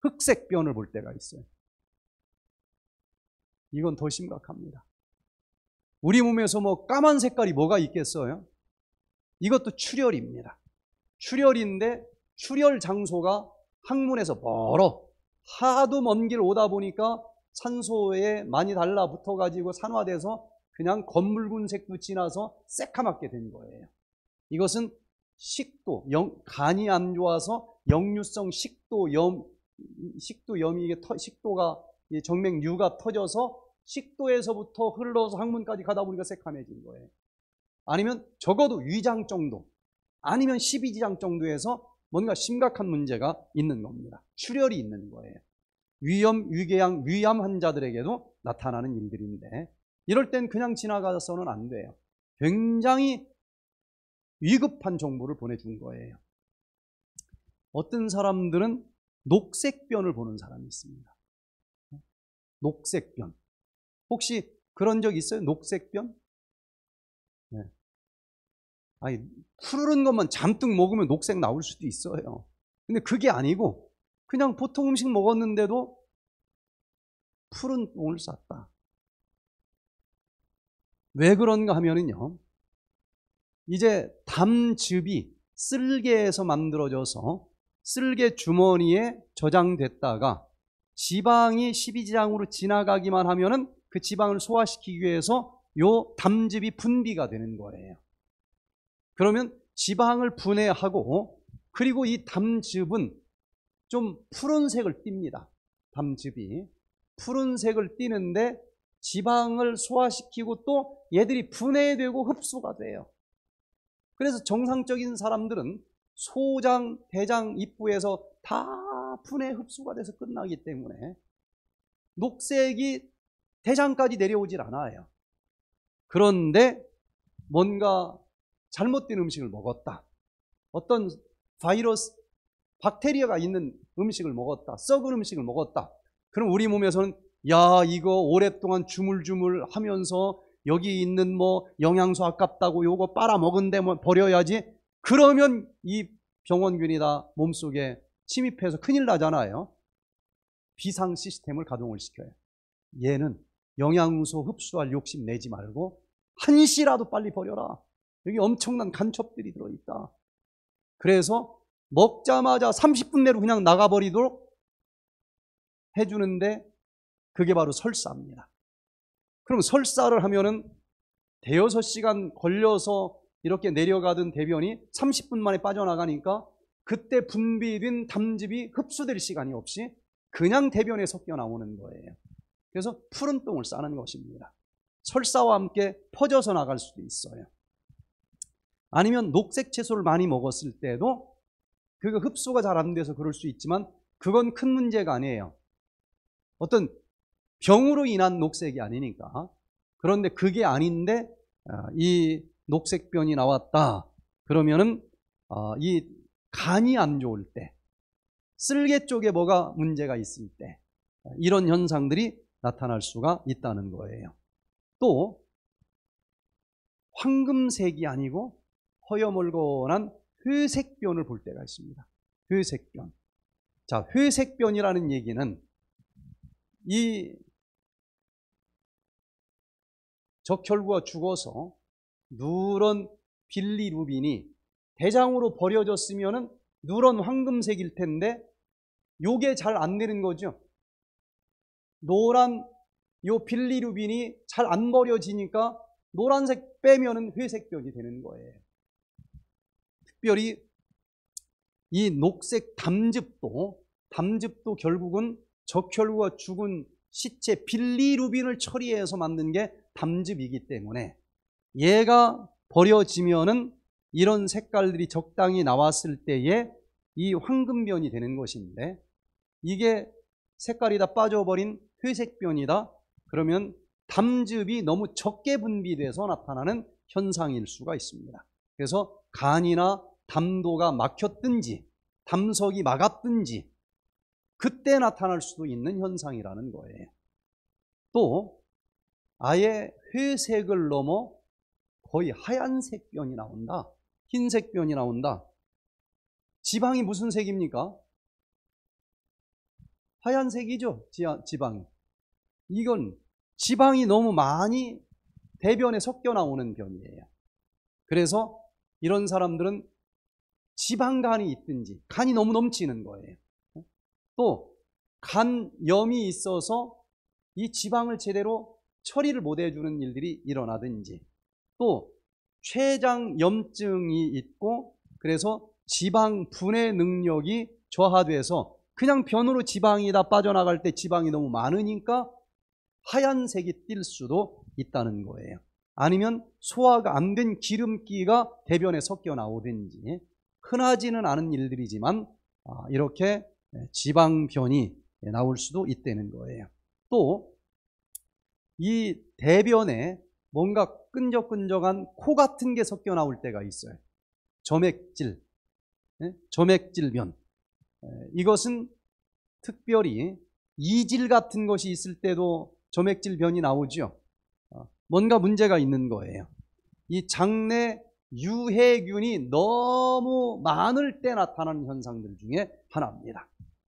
흑색 변을 볼 때가 있어요. 이건 더 심각합니다. 우리 몸에서 뭐 까만 색깔이 뭐가 있겠어요? 이것도 출혈입니다. 출혈인데 출혈 장소가 항문에서 멀어 하도 먼 길 오다 보니까 산소에 많이 달라붙어 가지고 산화돼서 그냥 검물군색도 지나서 새카맣게 된 거예요. 이것은 식도 영, 간이 안 좋아서 역류성 식도염 식도염이 이게 터, 식도가 정맥류가 터져서 식도에서부터 흘러서 항문까지 가다 보니까 새카매진 거예요. 아니면 적어도 위장 정도 아니면 12장 정도에서 뭔가 심각한 문제가 있는 겁니다. 출혈이 있는 거예요. 위염, 위궤양, 위암 환자들에게도 나타나는 일들인데 이럴 땐 그냥 지나가서는 안 돼요. 굉장히 위급한 정보를 보내준 거예요. 어떤 사람들은 녹색변을 보는 사람이 있습니다. 녹색변. 혹시 그런 적 있어요? 녹색변? 아니, 푸르른 것만 잠뜩 먹으면 녹색 나올 수도 있어요. 근데 그게 아니고 그냥 보통 음식 먹었는데도 푸른 똥을 쌌다. 왜 그런가 하면은요. 이제 담즙이 쓸개에서 만들어져서 쓸개 주머니에 저장됐다가 지방이 12지장으로 지나가기만 하면은 그 지방을 소화시키기 위해서 요 담즙이 분비가 되는 거예요. 그러면 지방을 분해하고 그리고 이 담즙은 좀 푸른색을 띱니다. 담즙이 푸른색을 띠는데 지방을 소화시키고 또 얘들이 분해되고 흡수가 돼요. 그래서 정상적인 사람들은 소장, 대장, 입부에서 다 분해 흡수가 돼서 끝나기 때문에 녹색이 대장까지 내려오질 않아요. 그런데 뭔가 잘못된 음식을 먹었다. 어떤 바이러스, 박테리아가 있는 음식을 먹었다. 썩은 음식을 먹었다. 그럼 우리 몸에서는 야, 이거 오랫동안 주물주물 하면서 여기 있는 뭐 영양소 아깝다고 요거 빨아먹은데 뭐 버려야지. 그러면 이 병원균이 다 몸속에 침입해서 큰일 나잖아요. 비상 시스템을 가동을 시켜요. 얘는 영양소 흡수할 욕심 내지 말고 한시라도 빨리 버려라. 여기 엄청난 간첩들이 들어있다. 그래서 먹자마자 30분 내로 그냥 나가버리도록 해주는데 그게 바로 설사입니다. 그럼 설사를 하면은 대여섯 시간 걸려서 이렇게 내려가던 대변이 30분 만에 빠져나가니까 그때 분비된 담즙이 흡수될 시간이 없이 그냥 대변에 섞여 나오는 거예요. 그래서 푸른 똥을 싸는 것입니다. 설사와 함께 퍼져서 나갈 수도 있어요. 아니면 녹색 채소를 많이 먹었을 때도 그게 흡수가 잘 안 돼서 그럴 수 있지만 그건 큰 문제가 아니에요. 어떤 병으로 인한 녹색이 아니니까. 그런데 그게 아닌데 어, 이 녹색변이 나왔다. 그러면은 어, 이 간이 안 좋을 때, 쓸개 쪽에 뭐가 문제가 있을 때 이런 현상들이 나타날 수가 있다는 거예요. 또 황금색이 아니고 허여멀건한 회색변을 볼 때가 있습니다. 회색변. 자, 회색변이라는 얘기는 이 적혈구가 죽어서 누런 빌리루빈이 대장으로 버려졌으면은 누런 황금색일 텐데 요게 잘 안 되는 거죠. 노란 요 빌리루빈이 잘 안 버려지니까 노란색 빼면은 회색변이 되는 거예요. 특별히 이 녹색 담즙도 담즙도 결국은 적혈구가 죽은 시체 빌리루빈을 처리해서 만든 게 담즙이기 때문에 얘가 버려지면은 이런 색깔들이 적당히 나왔을 때에 이 황금변이 되는 것인데 이게 색깔이 다 빠져버린 회색변이다 그러면 담즙이 너무 적게 분비돼서 나타나는 현상일 수가 있습니다 그래서 간이나 담도가 막혔든지 담석이 막았든지 그때 나타날 수도 있는 현상이라는 거예요. 또 아예 회색을 넘어 거의 하얀색 변이 나온다. 흰색 변이 나온다. 지방이 무슨 색입니까? 하얀색이죠. 지방이. 이건 지방이 너무 많이 대변에 섞여 나오는 변이에요. 그래서 이런 사람들은 지방간이 있든지 간이 너무 넘치는 거예요. 또 간염이 있어서 이 지방을 제대로 처리를 못 해주는 일들이 일어나든지 또 췌장염증이 있고 그래서 지방 분해 능력이 저하돼서 그냥 변으로 지방이 다 빠져나갈 때 지방이 너무 많으니까 하얀색이 띌 수도 있다는 거예요. 아니면 소화가 안 된 기름기가 대변에 섞여 나오든지 흔하지는 않은 일들이지만 아, 이렇게 네, 지방변이 나올 수도 있다는 거예요. 또 이 대변에 뭔가 끈적끈적한 코 같은 게 섞여 나올 때가 있어요. 점액질, 네, 점액질변. 네, 이것은 특별히 이질 같은 것이 있을 때도 점액질변이 나오죠. 아, 뭔가 문제가 있는 거예요. 이 장내 유해균이 너무 많을 때 나타나는 현상들 중에 하나입니다.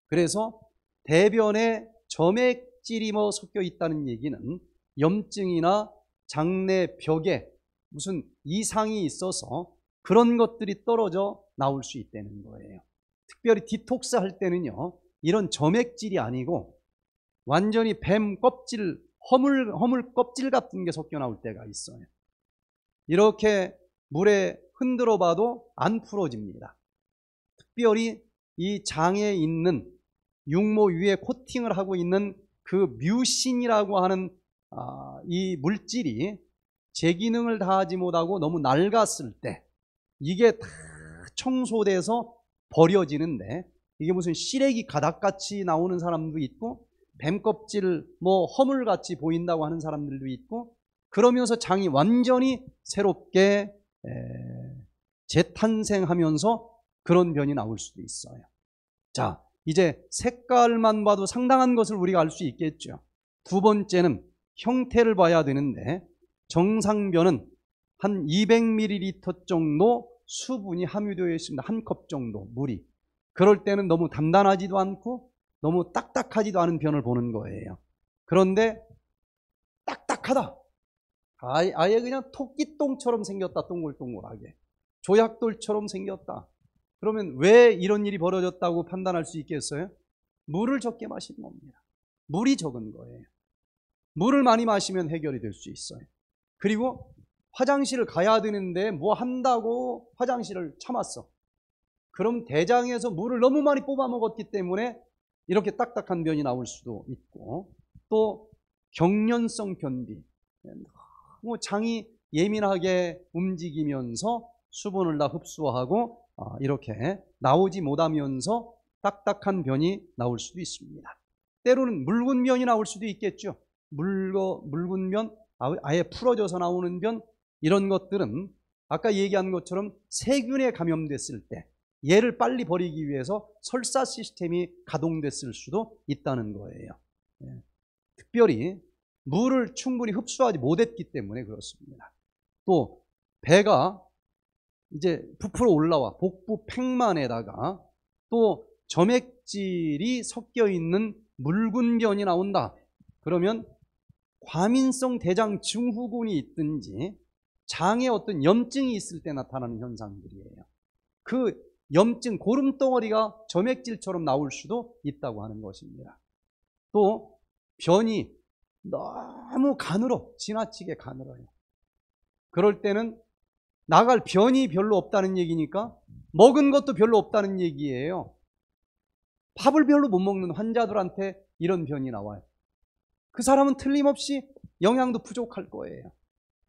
그래서 대변에 점액질이 뭐 섞여 있다는 얘기는 염증이나 장내 벽에 무슨 이상이 있어서 그런 것들이 떨어져 나올 수 있다는 거예요. 특별히 디톡스 할 때는요. 이런 점액질이 아니고 완전히 뱀 껍질 허물 허물 껍질 같은 게 섞여 나올 때가 있어요. 이렇게 물에 흔들어 봐도 안 풀어집니다. 특별히 이 장에 있는 육모 위에 코팅을 하고 있는 그 뮤신이라고 하는 아, 이 물질이 제 기능을 다하지 못하고 너무 낡았을 때 이게 다 청소돼서 버려지는데 이게 무슨 시래기 가닥같이 나오는 사람도 있고 뱀껍질 뭐 허물같이 보인다고 하는 사람들도 있고 그러면서 장이 완전히 새롭게 재탄생하면서 그런 변이 나올 수도 있어요. 자, 이제 색깔만 봐도 상당한 것을 우리가 알 수 있겠죠. 두 번째는 형태를 봐야 되는데 정상변은 한 200ml 정도 수분이 함유되어 있습니다. 한 컵 정도 물이. 그럴 때는 너무 단단하지도 않고 너무 딱딱하지도 않은 변을 보는 거예요. 그런데 딱딱하다. 아예 그냥 토끼똥처럼 생겼다 동글동글하게 조약돌처럼 생겼다 그러면 왜 이런 일이 벌어졌다고 판단할 수 있겠어요? 물을 적게 마신 겁니다 물이 적은 거예요 물을 많이 마시면 해결이 될 수 있어요 그리고 화장실을 가야 되는데 뭐 한다고 화장실을 참았어 그럼 대장에서 물을 너무 많이 뽑아 먹었기 때문에 이렇게 딱딱한 변이 나올 수도 있고 또 경련성 변비 네, 뭐 장이 예민하게 움직이면서 수분을 다 흡수하고 어, 이렇게 나오지 못하면서 딱딱한 변이 나올 수도 있습니다. 때로는 묽은 면이 나올 수도 있겠죠. 묽어, 묽은 면, 아, 아예 풀어져서 나오는 변 이런 것들은 아까 얘기한 것처럼 세균에 감염됐을 때 얘를 빨리 버리기 위해서 설사 시스템이 가동됐을 수도 있다는 거예요. 예. 특별히 물을 충분히 흡수하지 못했기 때문에 그렇습니다. 또 배가 이제 부풀어 올라와 복부 팽만에다가 또 점액질이 섞여 있는 묽은 변이 나온다. 그러면 과민성 대장 증후군이 있든지 장에 어떤 염증이 있을 때 나타나는 현상들이에요. 그 염증 고름덩어리가 점액질처럼 나올 수도 있다고 하는 것입니다. 또 변이 너무 가늘어 지나치게 가늘어요 그럴 때는 나갈 변이 별로 없다는 얘기니까 먹은 것도 별로 없다는 얘기예요. 밥을 별로 못 먹는 환자들한테 이런 변이 나와요. 그 사람은 틀림없이 영양도 부족할 거예요.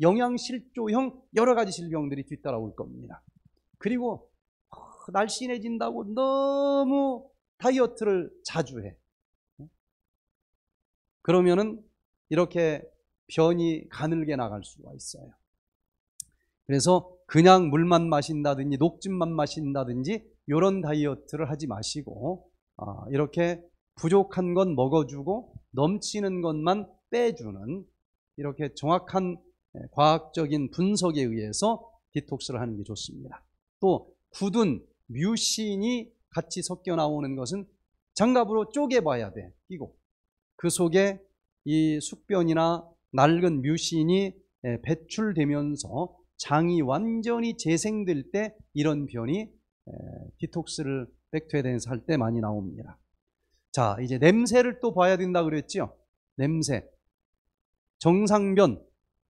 영양실조형 여러 가지 질병들이 뒤따라올 겁니다. 그리고 어, 날씬해진다고 너무 다이어트를 자주 해. 그러면은 이렇게 변이 가늘게 나갈 수가 있어요. 그래서 그냥 물만 마신다든지 녹즙만 마신다든지 이런 다이어트를 하지 마시고 아, 이렇게 부족한 건 먹어주고 넘치는 것만 빼주는 이렇게 정확한 예, 과학적인 분석에 의해서 디톡스를 하는 게 좋습니다. 또 굳은 뮤신이 같이 섞여 나오는 것은 장갑으로 쪼개봐야 돼 끼고 그 속에 이 숙변이나 낡은 뮤신이 예, 배출되면서 장이 완전히 재생될 때 이런 변이 예, 디톡스를 백투에 대해서 할 때 많이 나옵니다. 자, 이제 냄새를 또 봐야 된다 그랬지요. 냄새. 정상변,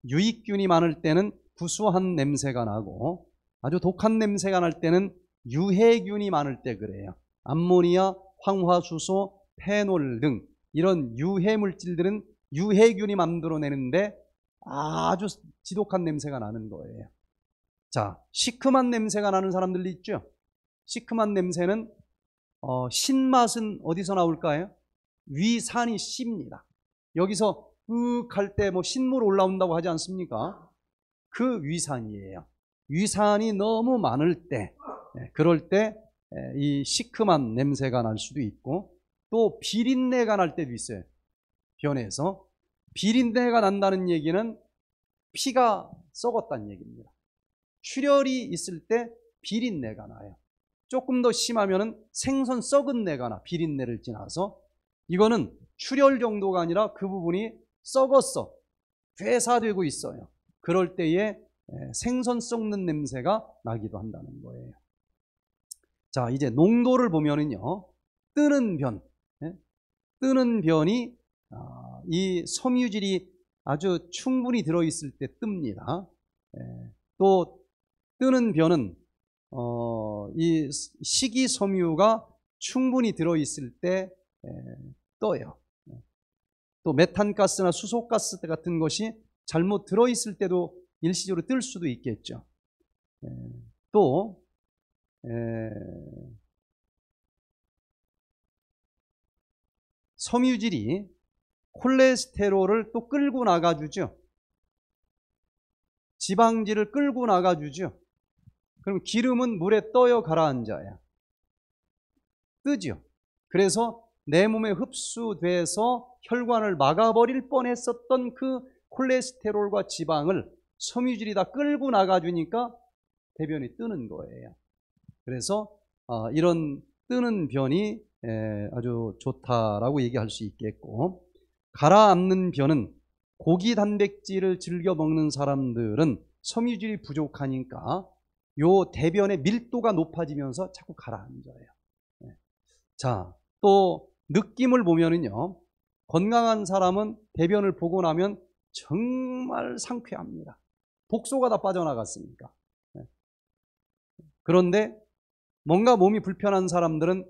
유익균이 많을 때는 구수한 냄새가 나고 아주 독한 냄새가 날 때는 유해균이 많을 때 그래요. 암모니아, 황화수소, 페놀 등 이런 유해 물질들은 유해균이 만들어내는데 아주 지독한 냄새가 나는 거예요. 자, 시큼한 냄새가 나는 사람들도 있죠. 시큼한 냄새는 어, 신맛은 어디서 나올까요? 위산이 씁니다. 여기서 윽 할 때 뭐 신물 올라온다고 하지 않습니까? 그 위산이에요. 위산이 너무 많을 때, 예, 그럴 때이 예, 시큼한 냄새가 날 수도 있고 또 비린내가 날 때도 있어요. 변해서. 비린내가 난다는 얘기는 피가 썩었다는 얘기입니다. 출혈이 있을 때 비린내가 나요. 조금 더심하면 생선 썩은 내가 나 비린내를 지나서 이거는 출혈 정도가 아니라 그 부분이 썩었어 괴사되고 있어요. 그럴 때에 생선 썩는 냄새가 나기도 한다는 거예요. 자 이제 농도를 보면은요 뜨는 변 뜨는 변이 아, 이 섬유질이 아주 충분히 들어있을 때 뜹니다. 예, 또 뜨는 변은 어, 이 식이 섬유가 충분히 들어있을 때 예, 떠요. 예. 또 메탄가스나 수소가스 같은 것이 잘못 들어있을 때도 일시적으로 뜰 수도 있겠죠. 또 섬유질이 콜레스테롤을 또 끌고 나가주죠. 지방질을 끌고 나가주죠. 그럼 기름은 물에 떠요 가라앉아야 뜨죠. 그래서 내 몸에 흡수돼서 혈관을 막아버릴 뻔했었던 그 콜레스테롤과 지방을 섬유질이 다 끌고 나가주니까 대변이 뜨는 거예요. 그래서 어, 이런 뜨는 변이 아주 좋다라고 얘기할 수 있겠고 가라앉는 변은 고기 단백질을 즐겨 먹는 사람들은 섬유질이 부족하니까 요 대변의 밀도가 높아지면서 자꾸 가라앉아요. 예. 자, 또 느낌을 보면은요. 건강한 사람은 대변을 보고 나면 정말 상쾌합니다. 복소가 다 빠져나갔으니까. 예. 그런데 뭔가 몸이 불편한 사람들은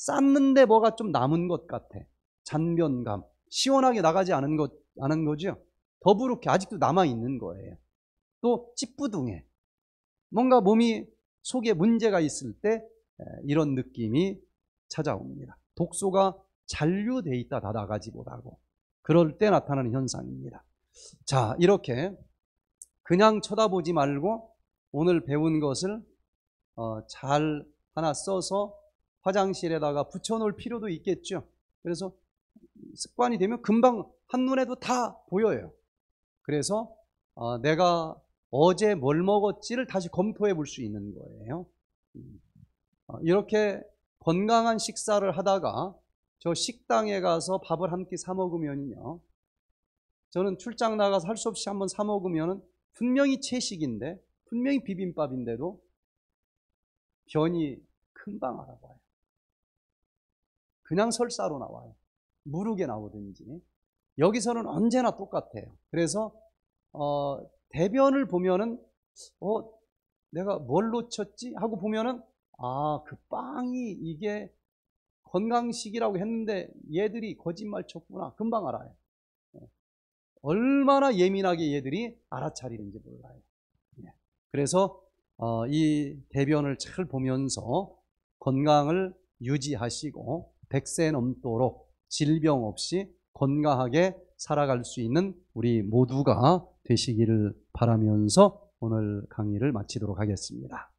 쌌는데 뭐가 좀 남은 것 같아. 잔변감 시원하게 나가지 않은 것, 않은 거죠. 더부룩해. 아직도 남아있는 거예요. 또 찌뿌둥해. 뭔가 몸이 속에 문제가 있을 때 이런 느낌이 찾아옵니다. 독소가 잔류돼 있다 다 나가지 못하고 그럴 때 나타나는 현상입니다. 자 이렇게 그냥 쳐다보지 말고 오늘 배운 것을 어, 잘 하나 써서 화장실에다가 붙여놓을 필요도 있겠죠. 그래서 습관이 되면 금방 한눈에도 다 보여요. 그래서 어, 내가 어제 뭘 먹었지를 다시 검토해 볼 수 있는 거예요. 어, 이렇게 건강한 식사를 하다가 저 식당에 가서 밥을 함께 사 먹으면요. 저는 출장 나가서 할 수 없이 한번 사 먹으면 분명히 채식인데 분명히 비빔밥인데도 변이 금방 알아봐요. 그냥 설사로 나와요. 무르게 나오든지. 여기서는 언제나 똑같아요. 그래서 어, 대변을 보면은 어 내가 뭘 놓쳤지 하고 보면은 아그 빵이 이게 건강식이라고 했는데 얘들이 거짓말 쳤구나 금방 알아요. 예. 얼마나 예민하게 얘들이 알아차리는지 몰라요. 예. 그래서 어, 이 대변을 잘 보면서 건강을 유지하시고 100세 넘도록 질병 없이 건강하게 살아갈 수 있는 우리 모두가 되시기를 바라면서 오늘 강의를 마치도록 하겠습니다.